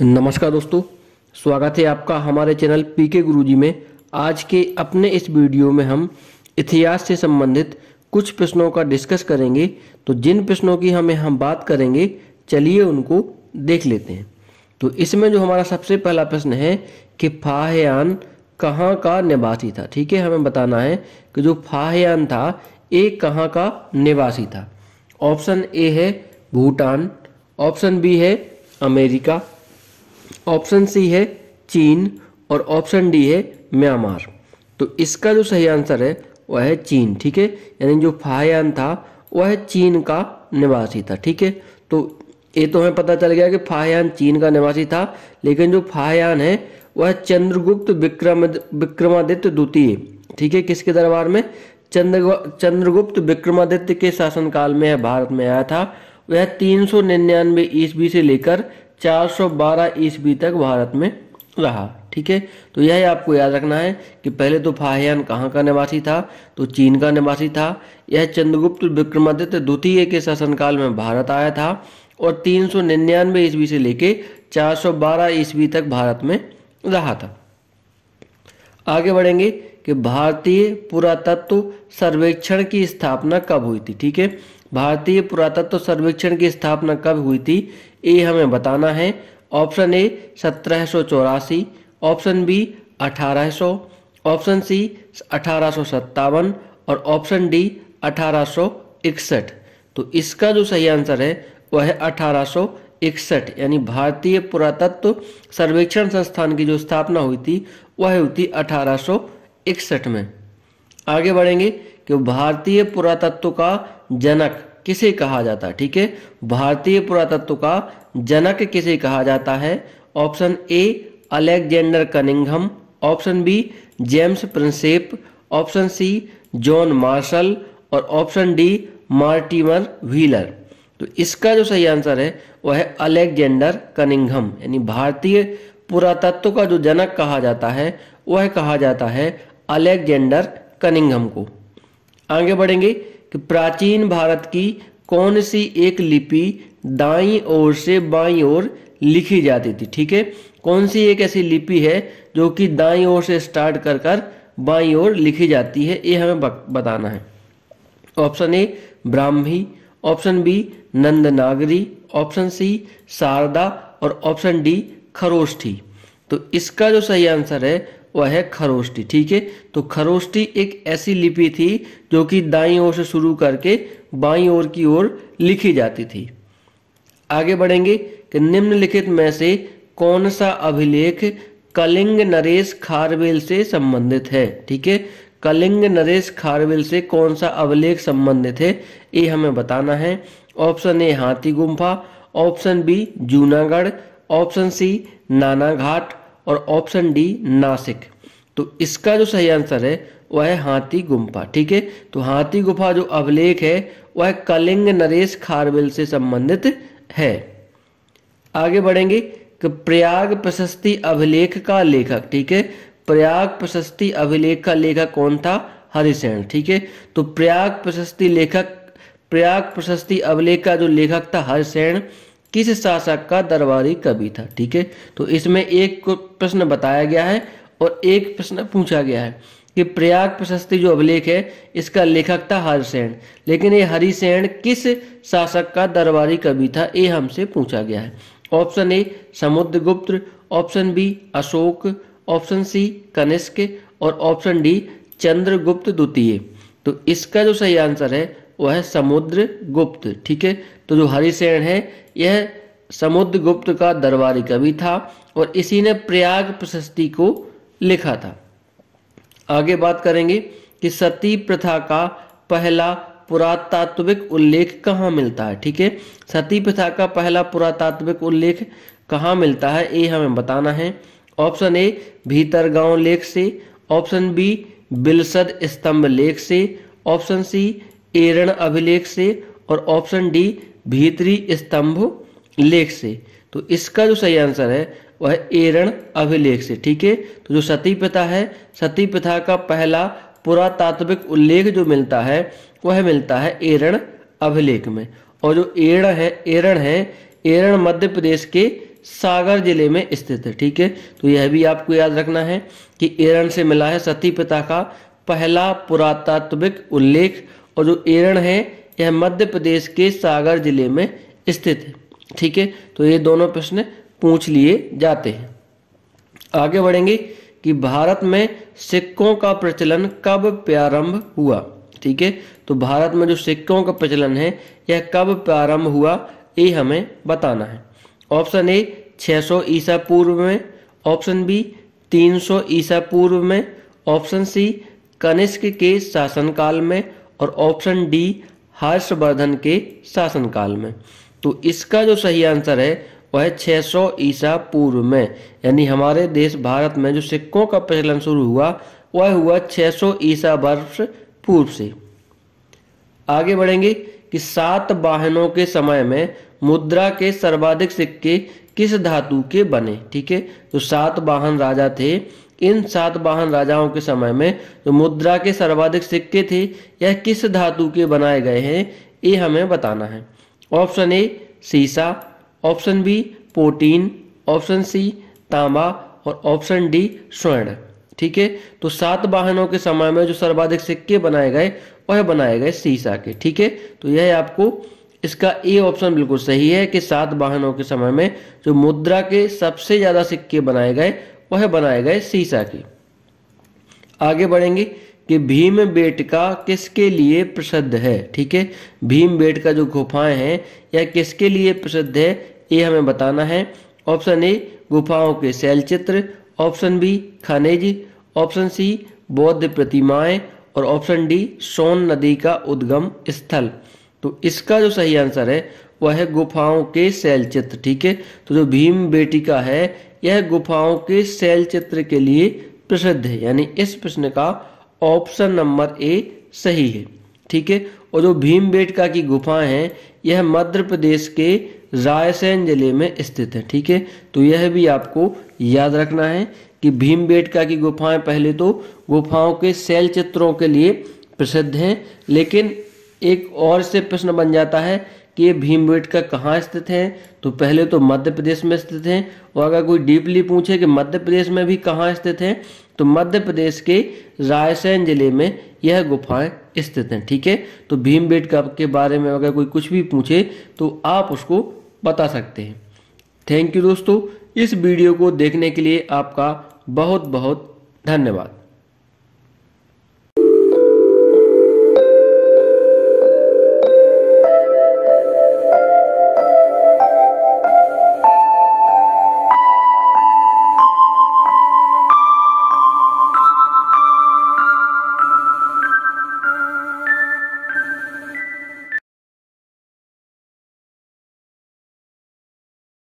नमस्कार दोस्तों स्वागत है आपका हमारे चैनल पी के गुरु जी में आज के अपने इस वीडियो में हम इतिहास से संबंधित कुछ प्रश्नों का डिस्कस करेंगे तो जिन प्रश्नों की हमें हम बात करेंगे चलिए उनको देख लेते हैं तो इसमें जो हमारा सबसे पहला प्रश्न है कि फाहयान कहाँ का निवासी था ठीक है हमें बताना है कि जो फाहयान था ये कहाँ का निवासी था ऑप्शन ए है भूटान ऑप्शन बी है अमेरिका ऑप्शन सी है चीन और ऑप्शन डी है म्यांमार तो इसका जो सही आंसर है वह है चीन ठीक है यानी जो फाहयान था वह चीन का निवासी था ठीक है तो ये तो हमें पता चल गया कि फाहयान चीन का निवासी था लेकिन जो फाहयान है वह चंद्रगुप्त विक्रम विक्रमादित्य द्वितीय ठीक है किसके दरबार में चंद्र चंद्रगुप्त विक्रमादित्य के शासनकाल में भारत में आया था वह तीन सौ निन्यानवे ईस्वी से लेकर 412 ईस्वी तक भारत में रहा ठीक है तो यह आपको याद रखना है कि पहले तो फाहयान कहाँ का निवासी था तो चीन का निवासी था यह चंद्रगुप्त विक्रमादित्य द्वितीय के शासनकाल में भारत आया था और 399 ईस्वी से लेके 412 ईस्वी तक भारत में रहा था आगे बढ़ेंगे कि भारतीय पुरातत्व सर्वेक्षण की स्थापना कब हुई थी ठीक है भारतीय पुरातत्व सर्वेक्षण की स्थापना कब हुई थी ए हमें बताना है ऑप्शन ए सत्रह ऑप्शन बी अठारह ऑप्शन सी अठारह और ऑप्शन डी अठारह तो इसका जो सही आंसर है वह है अठारह इकसठ यानी भारतीय पुरातत्व सर्वेक्षण संस्थान की जो स्थापना हुई थी वह हुई थी अठारह इकसठ में आगे बढ़ेंगे कि भारतीय पुरातत्व का जनक किसे कहा जाता है ठीक है भारतीय पुरातत्व का जनक किसे कहा जाता है option A Alexander Cunningham option B James Prinsep option C John Marshall और ऑप्शन डी मार्टिमर व्हीलर तो इसका जो सही आंसर है वह है अलेक्जेंडर कनिंगम यानी भारतीय पुरातत्व का जो जनक कहा जाता है वह कहा जाता है अलेक्जेंडर कनिंगम को आगे बढ़ेंगे कि प्राचीन भारत की कौन सी एक लिपि दाई ओर से बाई ओर लिखी जाती थी ठीक है कौन सी एक ऐसी लिपि है जो कि दाई ओर से स्टार्ट कर कर बाई ओर लिखी जाती है ये हमें बताना है option A Brahmi option B Nandinagari option C Sharada और ऑप्शन डी खरोष्ठी तो इसका जो सही आंसर है वह है खरोष्टी ठीक है तो खरोष्टी एक ऐसी लिपि थी जो कि दाई ओर से शुरू करके बाई ओर की ओर लिखी जाती थी आगे बढ़ेंगे कि निम्नलिखित में से कौन सा अभिलेख कलिंग नरेश खारवेल से संबंधित है ठीक है कलिंग नरेश खारवेल से कौन सा अभिलेख संबंधित है ये हमें बताना है option A Hathigumpha option B Junagadh option C Nana Ghat और ऑप्शन डी नासिक तो इसका जो सही आंसर है वह है हाथी गुम्फा ठीक है तो हाथी गुफा जो अभिलेख है वह कलिंग नरेश खारविल से संबंधित है आगे बढ़ेंगे कि प्रयाग प्रशस्ति अभिलेख का लेखक ठीक है प्रयाग प्रशस्ति अभिलेख का लेखक कौन था हरिसेन ठीक है तो प्रयाग प्रशस्ति लेखक प्रयाग प्रशस्ति अभिलेख का जो लेखक था हरिसेन किस शासक का दरबारी कवि था ठीक है तो इसमें एक प्रश्न बताया गया है और एक प्रश्न पूछा गया है कि प्रयाग प्रशस्ति जो अभिलेख है इसका लेखक था हरिसेन लेकिन ये हरिसेन किस शासक का दरबारी कवि था ये हमसे पूछा गया है option A Samudragupta option B Ashoka option C Kanishka और ऑप्शन डी चंद्रगुप्त द्वितीय तो इसका जो सही आंसर है वह है समुद्र गुप्त ठीक है तो जो हरिसेन है यह समुद्र गुप्त का दरबारी कवि था और इसी ने प्रयाग प्रशस्ति को लिखा था आगे बात करेंगे कि सती प्रथा का पहला पुरातात्विक उल्लेख कहाँ मिलता है ठीक है सती प्रथा का पहला पुरातात्विक उल्लेख कहाँ मिलता है ये हमें बताना है ऑप्शन ए गांव लेख से ऑप्शन बी बिलसद स्तंभ लेख से ऑप्शन सी एरण अभिलेख से और ऑप्शन डी भीतरी स्तंभ लेख से तो इसका जो सही आंसर है वह एरण अभिलेख से ठीक है तो जो सती प्रथा है सती प्रथा का पहला पुरातात्विक उल्लेख जो मिलता है वह मिलता है एरण अभिलेख में और जो एरण है एरण है एरण मध्य प्रदेश के सागर जिले में स्थित है ठीक है तो यह भी आपको याद रखना है कि एरण से मिला है सती प्रथा का पहला पुरातात्विक उल्लेख और जो एरण है यह मध्य प्रदेश के सागर जिले में स्थित है ठीक है तो ये दोनों प्रश्न पूछ लिए जाते हैं आगे बढ़ेंगे कि भारत में सिक्कों का प्रचलन कब प्रारंभ हुआ ठीक है तो भारत में जो सिक्कों का प्रचलन है यह कब प्रारंभ हुआ ये हमें बताना है ऑप्शन ए 600 ईसा पूर्व में ऑप्शन बी 300 ईसा पूर्व में ऑप्शन सी कनिष्क के शासनकाल में और ऑप्शन डी हर्षवर्धन के शासनकाल में तो इसका जो सही आंसर है वह छह 600 ईसा पूर्व में यानी हमारे देश भारत में जो सिक्कों का प्रचलन शुरू हुआ वह हुआ 600 ईसा वर्ष पूर्व से आगे बढ़ेंगे कि सात वाहनों के समय में मुद्रा के सर्वाधिक सिक्के किस धातु के बने ठीक है तो सात वाहन राजा थे इन सात वाहन राजाओं के समय में जो मुद्रा के सर्वाधिक सिक्के थे यह किस धातु के बनाए गए हैं ये हमें बताना है ऑप्शन ए सीसा ऑप्शन बी पोटीन ऑप्शन सी तांबा और ऑप्शन डी स्वर्ण ठीक है तो सात वाहनों के समय में जो सर्वाधिक सिक्के बनाए गए वह बनाए गए सीसा के ठीक है तो यह आपको इसका ए ऑप्शन बिल्कुल सही है कि सात वाहनों के समय में जो मुद्रा के सबसे ज्यादा सिक्के बनाए गए वह बनाए गए सीसा की आगे बढ़ेंगे कि भीम बेटका किसके लिए प्रसिद्ध है ठीक है भीम बेटका जो गुफाएं हैं यह किसके लिए प्रसिद्ध है ये हमें बताना है ऑप्शन ए गुफाओं के शैल चित्र ऑप्शन बी खनिज ऑप्शन सी बौद्ध प्रतिमाएं और ऑप्शन डी सोन नदी का उद्गम स्थल तो इसका जो सही आंसर है वह है गुफाओं के शैल चित्र ठीक है तो जो भीम बेटिका है यह गुफाओं के शैल चित्र के लिए प्रसिद्ध है यानी इस प्रश्न का ऑप्शन नंबर ए सही है ठीक है और जो भीम बेटका की गुफा है यह मध्य प्रदेश के रायसेन जिले में स्थित है ठीक है तो यह भी आपको याद रखना है कि भीम बेटका की गुफाएं पहले तो गुफाओं के शैल चित्रों के लिए प्रसिद्ध हैं लेकिन एक और से प्रश्न बन जाता है कि का कहाँ स्थित है तो पहले तो मध्य प्रदेश में स्थित है और अगर कोई डीपली पूछे कि मध्य प्रदेश में भी कहाँ स्थित है तो मध्य प्रदेश के रायसेन जिले में यह गुफाएं स्थित हैं ठीक है तो का के बारे में अगर कोई कुछ भी पूछे तो आप उसको बता सकते हैं थैंक यू दोस्तों इस वीडियो को देखने के लिए आपका बहुत बहुत धन्यवाद